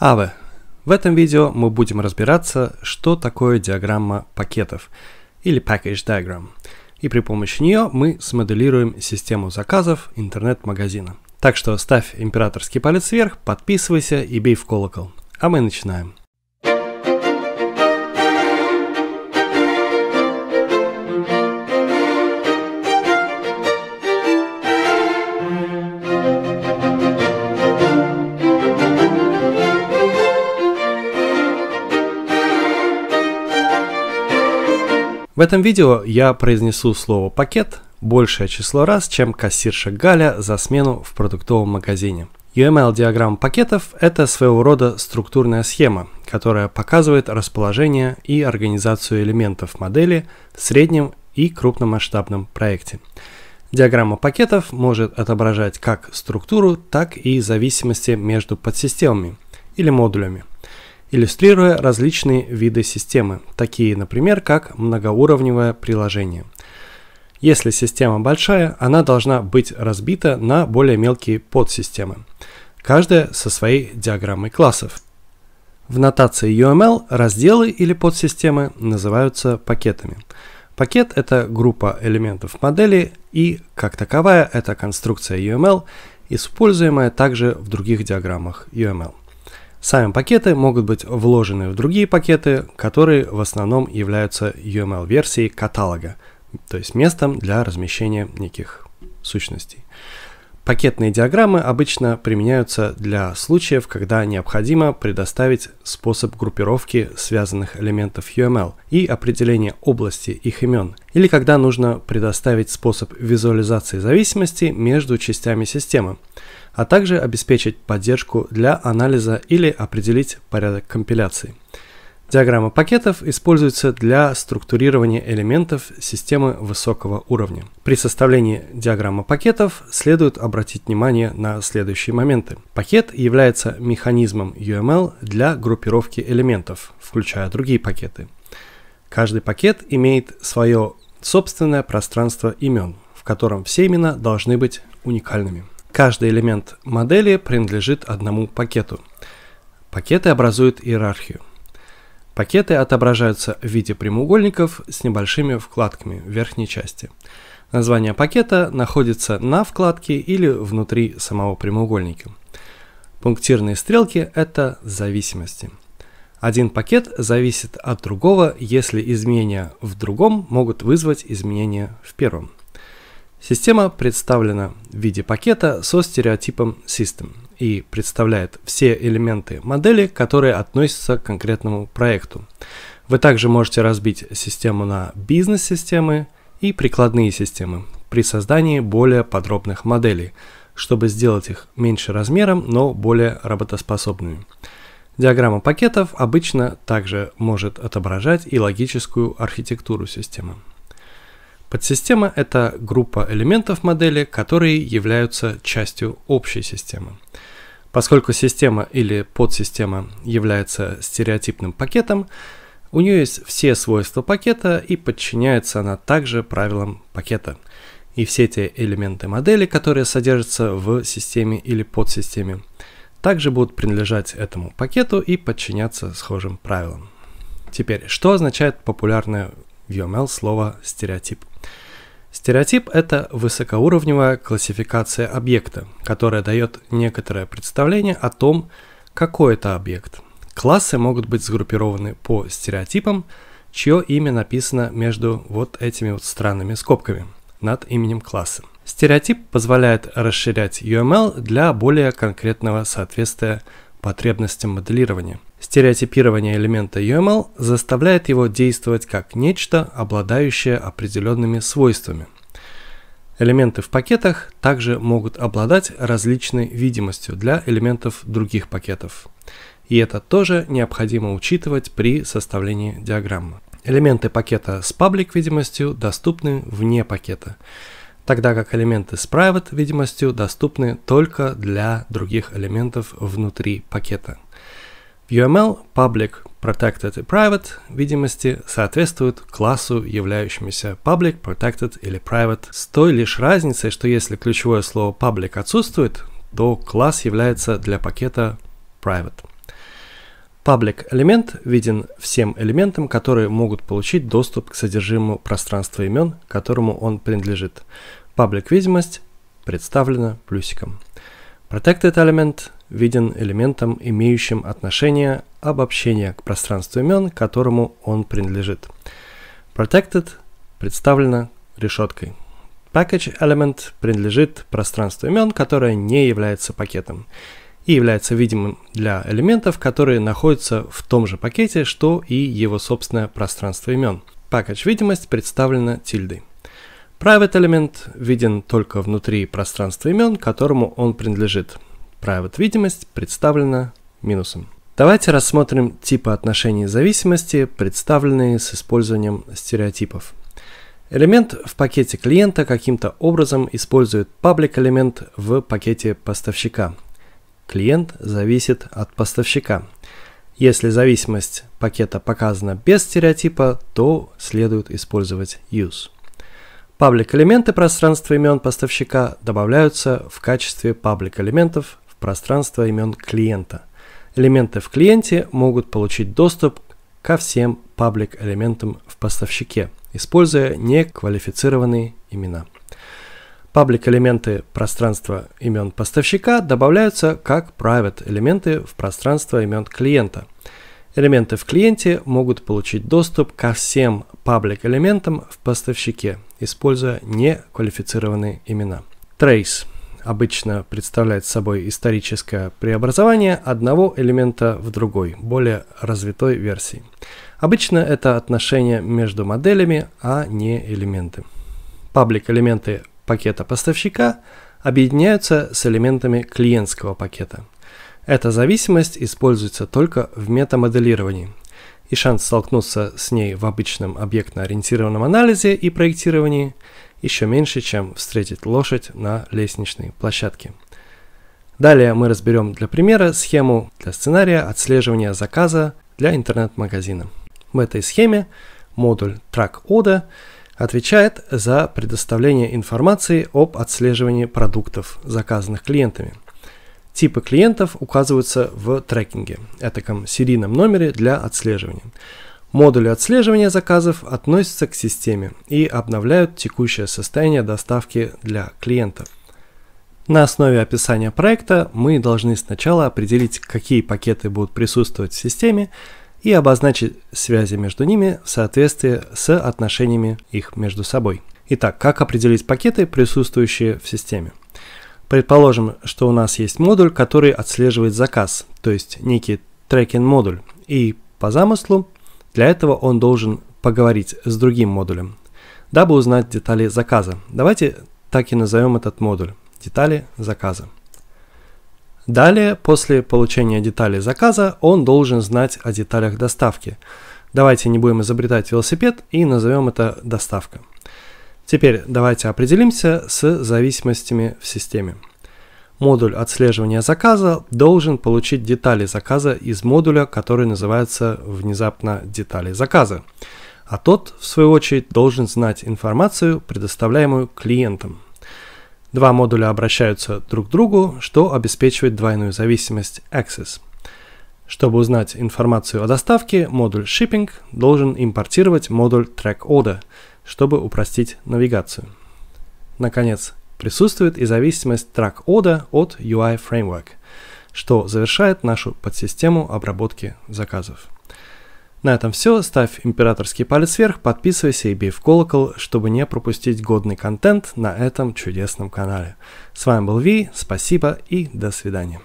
Аве. В этом видео мы будем разбираться, что такое диаграмма пакетов или Package Diagram. И при помощи нее мы смоделируем систему заказов интернет-магазина. Так что ставь императорский палец вверх, подписывайся и бей в колокол. А мы начинаем. В этом видео я произнесу слово «пакет» большее число раз, чем кассирша Галя за смену в продуктовом магазине. UML-диаграмма пакетов – это своего рода структурная схема, которая показывает расположение и организацию элементов модели в среднем и крупномасштабном проекте. Диаграмма пакетов может отображать как структуру, так и зависимости между подсистемами или модулями – иллюстрируя различные виды системы, такие, например, как многоуровневое приложение. Если система большая, она должна быть разбита на более мелкие подсистемы, каждая со своей диаграммой классов. В нотации UML разделы или подсистемы называются пакетами. Пакет – это группа элементов модели и, как таковая, это конструкция UML, используемая также в других диаграммах UML. Сами пакеты могут быть вложены в другие пакеты, которые в основном являются UML-версией каталога, то есть местом для размещения неких сущностей. Пакетные диаграммы обычно применяются для случаев, когда необходимо предоставить способ группировки связанных элементов UML и определение области их имен, или когда нужно предоставить способ визуализации зависимости между частями системы а также обеспечить поддержку для анализа или определить порядок компиляции. Диаграмма пакетов используется для структурирования элементов системы высокого уровня. При составлении диаграммы пакетов следует обратить внимание на следующие моменты. Пакет является механизмом UML для группировки элементов, включая другие пакеты. Каждый пакет имеет свое собственное пространство имен, в котором все имена должны быть уникальными. Каждый элемент модели принадлежит одному пакету. Пакеты образуют иерархию. Пакеты отображаются в виде прямоугольников с небольшими вкладками в верхней части. Название пакета находится на вкладке или внутри самого прямоугольника. Пунктирные стрелки – это зависимости. Один пакет зависит от другого, если изменения в другом могут вызвать изменения в первом. Система представлена в виде пакета со стереотипом System и представляет все элементы модели, которые относятся к конкретному проекту. Вы также можете разбить систему на бизнес-системы и прикладные системы при создании более подробных моделей, чтобы сделать их меньше размером, но более работоспособными. Диаграмма пакетов обычно также может отображать и логическую архитектуру системы. Подсистема – это группа элементов модели, которые являются частью общей системы. Поскольку система или подсистема является стереотипным пакетом, у нее есть все свойства пакета и подчиняется она также правилам пакета. И все те элементы модели, которые содержатся в системе или подсистеме, также будут принадлежать этому пакету и подчиняться схожим правилам. Теперь, что означает популярное в UML эм слово «стереотип»? Стереотип – это высокоуровневая классификация объекта, которая дает некоторое представление о том, какой это объект. Классы могут быть сгруппированы по стереотипам, чье имя написано между вот этими вот странными скобками над именем класса. Стереотип позволяет расширять UML для более конкретного соответствия потребностям моделирования – Стереотипирование элемента UML заставляет его действовать как нечто, обладающее определенными свойствами. Элементы в пакетах также могут обладать различной видимостью для элементов других пакетов. И это тоже необходимо учитывать при составлении диаграммы. Элементы пакета с паблик видимостью доступны вне пакета, тогда как элементы с private видимостью доступны только для других элементов внутри пакета. UML Public Protected и Private видимости соответствуют классу, являющемуся Public, Protected или Private, с той лишь разницей, что если ключевое слово Public отсутствует, то класс является для пакета Private. Public элемент виден всем элементам, которые могут получить доступ к содержимому пространства имен, которому он принадлежит. Public видимость представлена плюсиком. Protected элемент виден элементом, имеющим отношение обобщения к пространству имен, которому он принадлежит. Protected представлена решеткой. Package Element принадлежит пространству имен, которое не является пакетом и является видимым для элементов, которые находятся в том же пакете, что и его собственное пространство имен. Package видимость представлена тильдой. Private Element виден только внутри пространства имен, которому он принадлежит. Private видимость представлена минусом. Давайте рассмотрим типы отношений зависимости, представленные с использованием стереотипов. Элемент в пакете клиента каким-то образом использует паблик-элемент в пакете поставщика. Клиент зависит от поставщика. Если зависимость пакета показана без стереотипа, то следует использовать use. Паблик-элементы пространства имен поставщика добавляются в качестве паблик-элементов пространство имен клиента. Элементы в клиенте могут получить доступ ко всем паблик элементам в поставщике, используя неквалифицированные имена. Паблик элементы пространства имен поставщика добавляются как private элементы в пространство имен клиента. Элементы в клиенте могут получить доступ ко всем паблик элементам в поставщике, используя неквалифицированные имена. Trace обычно представляет собой историческое преобразование одного элемента в другой, более развитой версии. Обычно это отношение между моделями, а не элементы. Паблик-элементы пакета поставщика объединяются с элементами клиентского пакета. Эта зависимость используется только в метамоделировании, и шанс столкнуться с ней в обычном объектно-ориентированном анализе и проектировании – еще меньше, чем встретить лошадь на лестничной площадке. Далее мы разберем для примера схему для сценария отслеживания заказа для интернет-магазина. В этой схеме модуль Track Order отвечает за предоставление информации об отслеживании продуктов, заказанных клиентами. Типы клиентов указываются в трекинге, этаком серийном номере для отслеживания. Модули отслеживания заказов относятся к системе и обновляют текущее состояние доставки для клиента. На основе описания проекта мы должны сначала определить, какие пакеты будут присутствовать в системе и обозначить связи между ними в соответствии с отношениями их между собой. Итак, как определить пакеты, присутствующие в системе? Предположим, что у нас есть модуль, который отслеживает заказ, то есть некий трекинг-модуль, и по замыслу для этого он должен поговорить с другим модулем, дабы узнать детали заказа. Давайте так и назовем этот модуль – детали заказа. Далее, после получения деталей заказа, он должен знать о деталях доставки. Давайте не будем изобретать велосипед и назовем это доставка. Теперь давайте определимся с зависимостями в системе. Модуль отслеживания заказа должен получить детали заказа из модуля, который называется внезапно детали заказа. А тот, в свою очередь, должен знать информацию, предоставляемую клиентам. Два модуля обращаются друг к другу, что обеспечивает двойную зависимость Access. Чтобы узнать информацию о доставке, модуль Shipping должен импортировать модуль Track Order, чтобы упростить навигацию. Наконец, присутствует и зависимость track order от UI Framework, что завершает нашу подсистему обработки заказов. На этом все. Ставь императорский палец вверх, подписывайся и бей в колокол, чтобы не пропустить годный контент на этом чудесном канале. С вами был Ви, спасибо и до свидания.